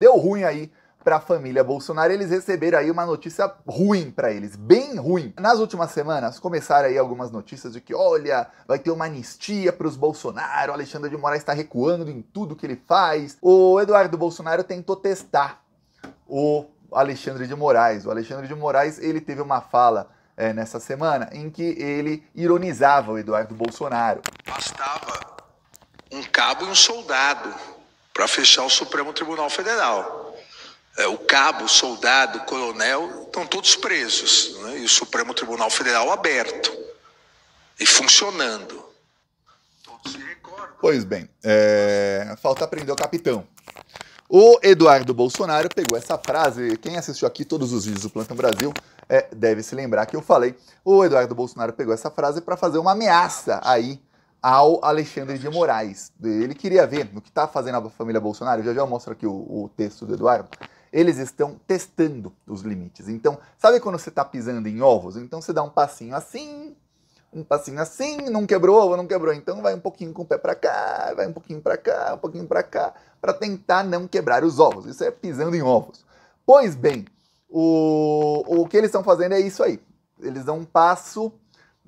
Deu ruim aí para a família Bolsonaro, eles receberam aí uma notícia ruim para eles, bem ruim. Nas últimas semanas começaram aí algumas notícias de que, olha, vai ter uma anistia para os Bolsonaro, o Alexandre de Moraes está recuando em tudo que ele faz. O Eduardo Bolsonaro tentou testar o Alexandre de Moraes. O Alexandre de Moraes, ele teve uma fala é, nessa semana em que ele ironizava o Eduardo Bolsonaro. Bastava um cabo e um soldado para fechar o Supremo Tribunal Federal. É, o cabo, o soldado, o coronel, estão todos presos. Né? E o Supremo Tribunal Federal aberto e funcionando. Todos se recordam. Pois bem, é... falta prender o capitão. O Eduardo Bolsonaro pegou essa frase. Quem assistiu aqui todos os vídeos do Plantão Brasil é, deve se lembrar que eu falei. O Eduardo Bolsonaro pegou essa frase para fazer uma ameaça aí ao Alexandre de Moraes. Ele queria ver no que está fazendo a família Bolsonaro, já já mostro aqui o, o, texto do Eduardo. Eles estão testando os limites. Então, sabe quando você está pisando em ovos? Então você dá um passinho assim, um passinho assim, não quebrou ovo, não quebrou. Então vai um pouquinho com o pé para cá, vai um pouquinho para cá, um pouquinho para cá, para tentar não quebrar os ovos. Isso é pisando em ovos. Pois bem, o, o que eles estão fazendo é isso aí. Eles dão um passo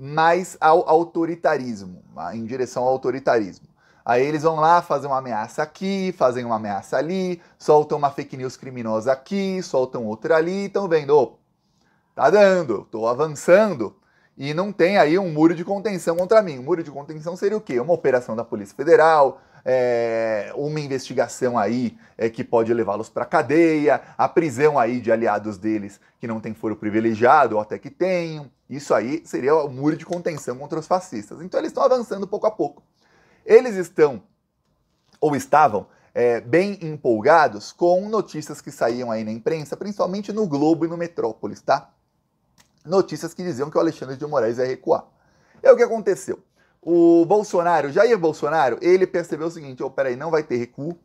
mais ao autoritarismo, em direção ao autoritarismo. Aí eles vão lá, fazem uma ameaça aqui, fazem uma ameaça ali, soltam uma fake news criminosa aqui, soltam outra ali, estão vendo, oh, tá dando, estou avançando, e não tem aí um muro de contenção contra mim. O muro de contenção seria o quê? Uma operação da Polícia Federal, é, uma investigação aí é, que pode levá-los para cadeia, a prisão aí de aliados deles que não tem foro privilegiado ou até que tenham. Isso aí seria o muro de contenção contra os fascistas. Então eles estão avançando pouco a pouco. Eles estão, ou estavam, é, bem empolgados com notícias que saíam aí na imprensa, principalmente no Globo e no Metrópolis, tá? notícias que diziam que o Alexandre de Moraes ia recuar. É o que aconteceu. O Bolsonaro, Jair Bolsonaro, ele percebeu o seguinte: oh, peraí, não vai ter recuo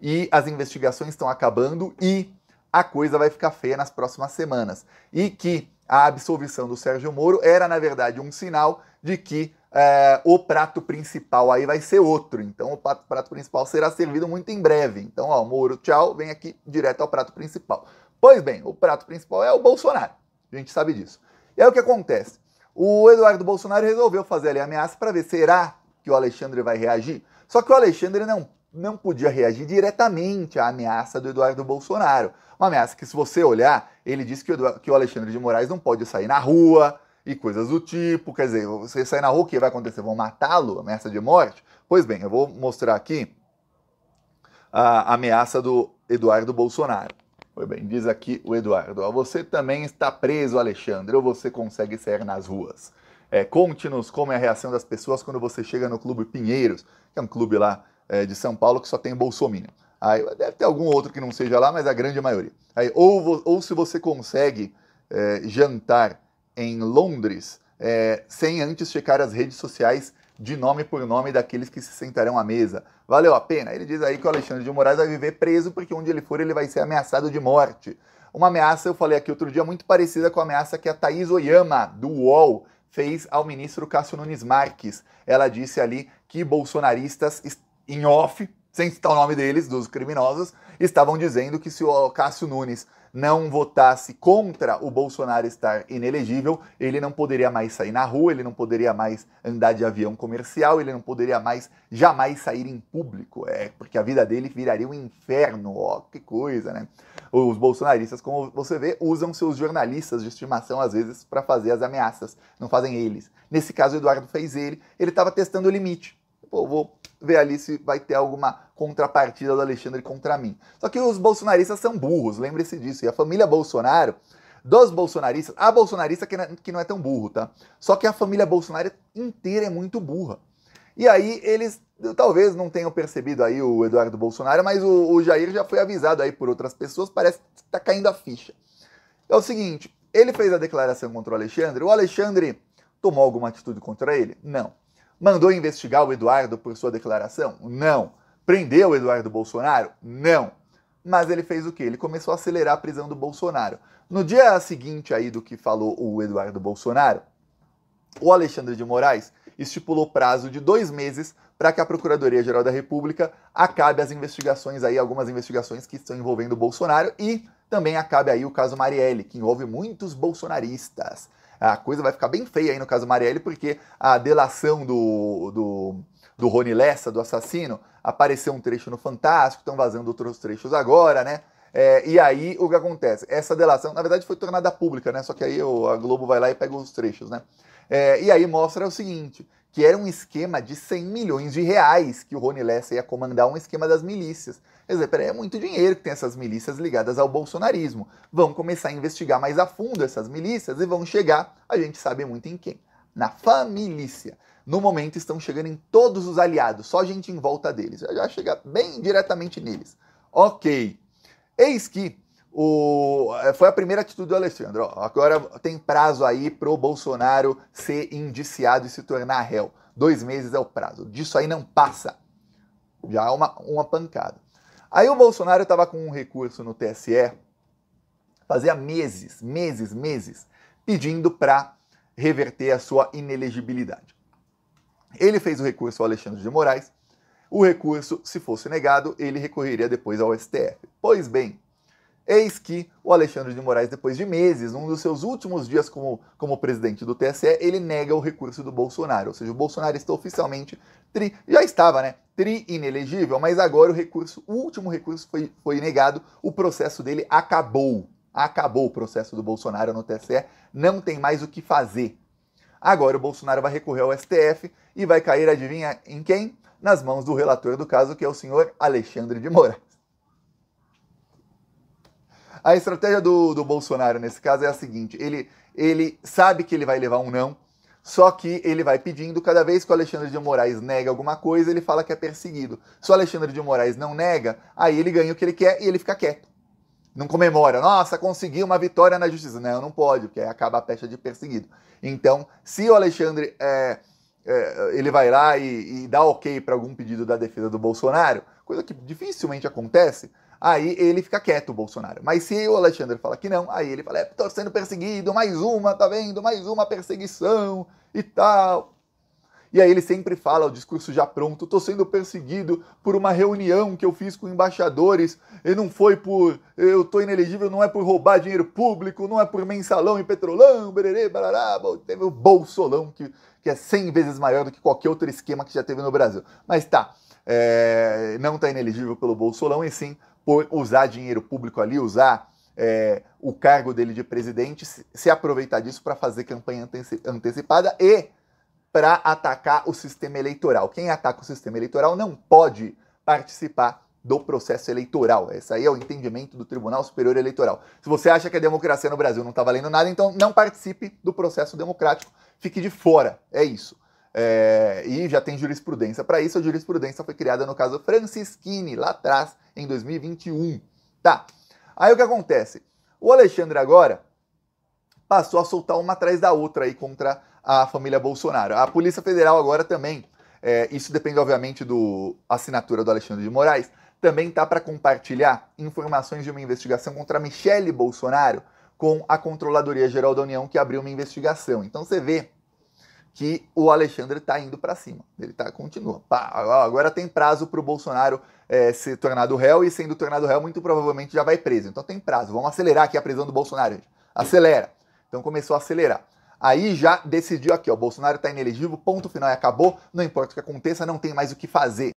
e as investigações estão acabando e a coisa vai ficar feia nas próximas semanas. E que a absolvição do Sérgio Moro era, na verdade, um sinal de que é, o prato principal aí vai ser outro. Então, o prato, prato principal será servido muito em breve. Então, ó, Moro, tchau, vem aqui direto ao prato principal. Pois bem, o prato principal é o Bolsonaro. A gente sabe disso. E aí o que acontece? O Eduardo Bolsonaro resolveu fazer ali a ameaça para ver será que o Alexandre vai reagir. Só que o Alexandre não, não podia reagir diretamente à ameaça do Eduardo Bolsonaro. Uma ameaça que, se você olhar, ele disse que o, Eduardo, que o Alexandre de Moraes não pode sair na rua e coisas do tipo. Quer dizer, você sair na rua, o que vai acontecer? Vão matá-lo? Ameaça de morte? Pois bem, eu vou mostrar aqui a ameaça do Eduardo Bolsonaro. Foi bem, diz aqui o Eduardo. você também está preso, Alexandre, ou você consegue sair nas ruas? É, Conte-nos como é a reação das pessoas quando você chega no Clube Pinheiros, que é um clube lá é, de São Paulo que só tem bolsominion. Aí, deve ter algum outro que não seja lá, mas a grande maioria. Aí, ou, ou se você consegue é, jantar em Londres é, sem antes checar as redes sociais de nome por nome daqueles que se sentarão à mesa. Valeu a pena? Ele diz aí que o Alexandre de Moraes vai viver preso porque onde ele for ele vai ser ameaçado de morte. Uma ameaça, eu falei aqui outro dia, muito parecida com a ameaça que a Thaís Oyama, do UOL, fez ao ministro Cássio Nunes Marques. Ela disse ali que bolsonaristas, em off, sem citar o nome deles, dos criminosos, estavam dizendo que se o Cássio Nunes não votasse contra o Bolsonaro estar inelegível, ele não poderia mais sair na rua, ele não poderia mais andar de avião comercial, ele não poderia mais jamais sair em público, é, porque a vida dele viraria um inferno, ó, que coisa, né? Os bolsonaristas, como você vê, usam seus jornalistas de estimação às vezes para fazer as ameaças, não fazem eles. Nesse caso, o Eduardo fez ele, ele estava testando o limite pô, vou ver ali se vai ter alguma contrapartida do Alexandre contra mim. Só que os bolsonaristas são burros, lembre-se disso. E a família Bolsonaro, dos bolsonaristas, a bolsonarista é, que não é tão burro, tá? Só que a família Bolsonaro inteira é muito burra. E aí eles talvez não tenham percebido aí o Eduardo Bolsonaro, mas o, o Jair já foi avisado aí por outras pessoas, parece que tá caindo a ficha. É o seguinte, ele fez a declaração contra o Alexandre, o Alexandre tomou alguma atitude contra ele? Não. Mandou investigar o Eduardo por sua declaração? Não. Prendeu o Eduardo Bolsonaro? Não. Mas ele fez o quê? Ele começou a acelerar a prisão do Bolsonaro. No dia seguinte aí do que falou o Eduardo Bolsonaro, o Alexandre de Moraes estipulou prazo de dois meses para que a Procuradoria-Geral da República acabe as investigações aí, algumas investigações que estão envolvendo o Bolsonaro e também acabe aí o caso Marielle, que envolve muitos bolsonaristas a coisa vai ficar bem feia aí no caso Marielle, porque a delação do, do, do Rony Lessa, do assassino, apareceu um trecho no Fantástico, estão vazando outros trechos agora, né? É, e aí o que acontece? Essa delação, na verdade, foi tornada pública, né? Só que aí o, a Globo vai lá e pega os trechos, né? É, e aí mostra o seguinte: que era um esquema de 100 milhões de reais que o Rony Lessa ia comandar um esquema das milícias. Quer dizer, peraí, é muito dinheiro que tem essas milícias ligadas ao bolsonarismo. Vão começar a investigar mais a fundo essas milícias e vão chegar, a gente sabe muito em quem. Na família. No momento estão chegando em todos os aliados, só gente em volta deles. Já chega bem diretamente neles. Ok. Eis que o, é, foi a primeira atitude do Alexandre. agora tem prazo aí pro Bolsonaro ser indiciado e se tornar réu. Dois meses é o prazo. Disso aí não passa. Já é uma, uma pancada. Aí o Bolsonaro estava com um recurso no TSE, fazia meses, meses, meses, pedindo para reverter a sua inelegibilidade. Ele fez o recurso ao Alexandre de Moraes. O recurso, se fosse negado, ele recorreria depois ao STF. Pois bem, Eis que o Alexandre de Moraes, depois de meses, um dos seus últimos dias como, como presidente do TSE, ele nega o recurso do Bolsonaro. Ou seja, o Bolsonaro está oficialmente tri. Já estava, né? Tri inelegível, mas agora o recurso, o último recurso foi, foi negado, o processo dele acabou. Acabou o processo do Bolsonaro no TSE, não tem mais o que fazer. Agora o Bolsonaro vai recorrer ao STF e vai cair, adivinha em quem? Nas mãos do relator do caso, que é o senhor Alexandre de Moraes. A estratégia do, do Bolsonaro nesse caso é a seguinte: ele, ele sabe que ele vai levar um não, só que ele vai pedindo, cada vez que o Alexandre de Moraes nega alguma coisa, ele fala que é perseguido. Se o Alexandre de Moraes não nega, aí ele ganha o que ele quer e ele fica quieto. Não comemora, nossa, consegui uma vitória na justiça. Não, não pode, porque aí acaba a pecha de perseguido. Então, se o Alexandre é, é, ele vai lá e, e dá ok para algum pedido da defesa do Bolsonaro, coisa que dificilmente acontece, aí ele fica quieto, o Bolsonaro. Mas se o Alexandre fala que não, aí ele fala, é, tô sendo perseguido, mais uma, tá vendo? Mais uma perseguição e tal. E aí ele sempre fala o discurso já pronto, tô sendo perseguido por uma reunião que eu fiz com embaixadores, e não foi por eu tô inelegível, não é por roubar dinheiro público, não é por mensalão e petrolão, bererê, barará, teve o bolsolão que, que é 100 vezes maior do que qualquer outro esquema que já teve no Brasil. Mas tá, é, não tá inelegível pelo bolsolão e sim por usar dinheiro público ali, usar é, o cargo dele de presidente, se aproveitar disso para fazer campanha antecipada e para atacar o sistema eleitoral. Quem ataca o sistema eleitoral não pode participar do processo eleitoral. Esse aí é o entendimento do Tribunal Superior Eleitoral. Se você acha que a democracia no Brasil não está valendo nada, então não participe do processo democrático, fique de fora. É isso. É, e já tem jurisprudência. Para isso, a jurisprudência foi criada no caso Francisquini, lá atrás, em 2021. Tá. Aí o que acontece? O Alexandre agora passou a soltar uma atrás da outra aí contra a família Bolsonaro. A Polícia Federal agora também, é, isso depende obviamente da assinatura do Alexandre de Moraes, também tá para compartilhar informações de uma investigação contra Michele Bolsonaro com a Controladoria Geral da União que abriu uma investigação. Então você vê que o Alexandre está indo para cima. Ele tá, continua. Pá, agora tem prazo para o Bolsonaro é, se tornar do réu e sendo tornado réu, muito provavelmente já vai preso. Então tem prazo. Vamos acelerar aqui a prisão do Bolsonaro. Gente. Acelera. Então começou a acelerar. Aí já decidiu aqui, ó, Bolsonaro está inelegível, ponto final e acabou. Não importa o que aconteça, não tem mais o que fazer.